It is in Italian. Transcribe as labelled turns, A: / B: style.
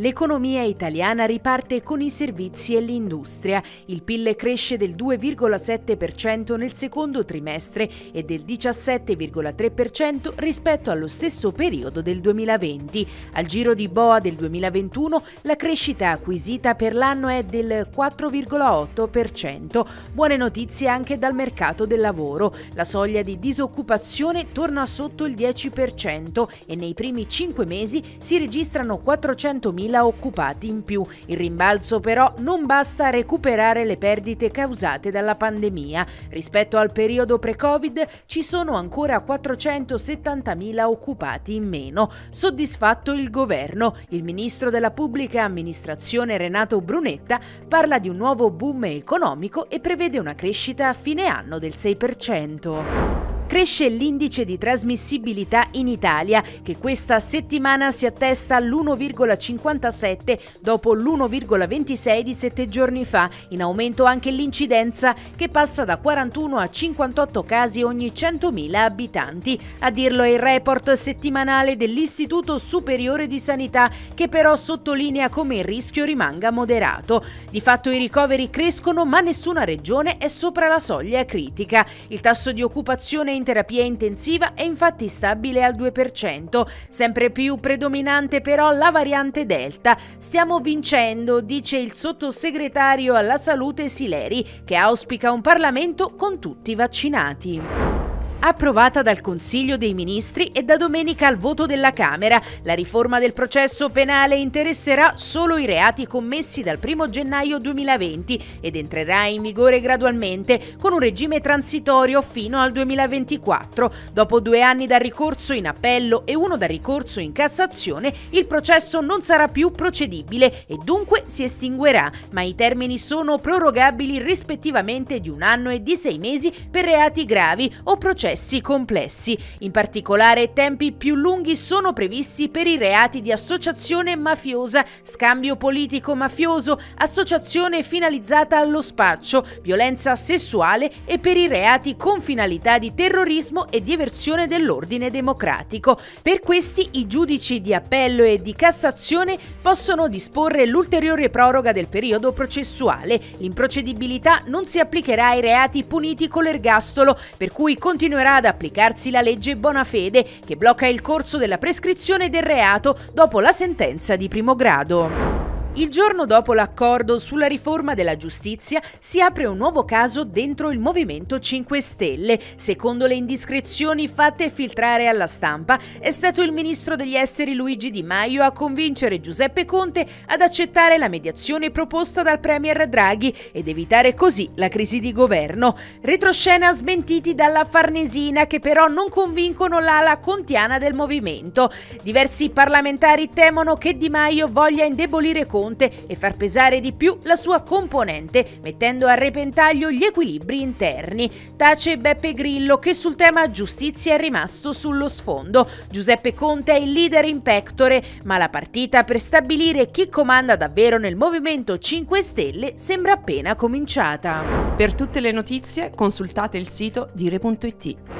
A: L'economia italiana riparte con i servizi e l'industria. Il PIL cresce del 2,7% nel secondo trimestre e del 17,3% rispetto allo stesso periodo del 2020. Al giro di Boa del 2021 la crescita acquisita per l'anno è del 4,8%. Buone notizie anche dal mercato del lavoro. La soglia di disoccupazione torna sotto il 10% e nei primi 5 mesi si registrano 400.000 20.000 occupati in più. Il rimbalzo però non basta a recuperare le perdite causate dalla pandemia. Rispetto al periodo pre-Covid ci sono ancora 470.000 occupati in meno. Soddisfatto il governo, il ministro della pubblica amministrazione Renato Brunetta parla di un nuovo boom economico e prevede una crescita a fine anno del 6%. Cresce l'indice di trasmissibilità in Italia, che questa settimana si attesta all'1,57 dopo l'1,26 di sette giorni fa, in aumento anche l'incidenza che passa da 41 a 58 casi ogni 100.000 abitanti. A dirlo è il report settimanale dell'Istituto Superiore di Sanità, che però sottolinea come il rischio rimanga moderato. Di fatto i ricoveri crescono, ma nessuna regione è sopra la soglia critica. Il tasso di occupazione è in terapia intensiva è infatti stabile al 2%, sempre più predominante però la variante Delta. Stiamo vincendo, dice il sottosegretario alla salute Sileri, che auspica un Parlamento con tutti i vaccinati approvata dal Consiglio dei Ministri e da domenica al voto della Camera. La riforma del processo penale interesserà solo i reati commessi dal 1 gennaio 2020 ed entrerà in vigore gradualmente con un regime transitorio fino al 2024. Dopo due anni dal ricorso in appello e uno dal ricorso in Cassazione, il processo non sarà più procedibile e dunque si estinguerà, ma i termini sono prorogabili rispettivamente di un anno e di sei mesi per reati gravi o processi processi complessi. In particolare tempi più lunghi sono previsti per i reati di associazione mafiosa, scambio politico mafioso, associazione finalizzata allo spaccio, violenza sessuale e per i reati con finalità di terrorismo e diversione dell'ordine democratico. Per questi i giudici di appello e di Cassazione possono disporre l'ulteriore proroga del periodo processuale. L'improcedibilità non si applicherà ai reati puniti con l'ergastolo, per cui continuerà continuerà ad applicarsi la legge Bonafede che blocca il corso della prescrizione del reato dopo la sentenza di primo grado. Il giorno dopo l'accordo sulla riforma della giustizia si apre un nuovo caso dentro il Movimento 5 Stelle. Secondo le indiscrezioni fatte filtrare alla stampa, è stato il ministro degli esseri Luigi Di Maio a convincere Giuseppe Conte ad accettare la mediazione proposta dal Premier Draghi ed evitare così la crisi di governo. Retroscena smentiti dalla Farnesina che però non convincono l'ala contiana del Movimento. Diversi parlamentari temono che Di Maio voglia indebolire Conte Conte e far pesare di più la sua componente, mettendo a repentaglio gli equilibri interni. Tace Beppe Grillo che sul tema giustizia è rimasto sullo sfondo. Giuseppe Conte è il leader in pectore, ma la partita per stabilire chi comanda davvero nel Movimento 5 Stelle sembra appena cominciata. Per tutte le notizie consultate il sito dire.it.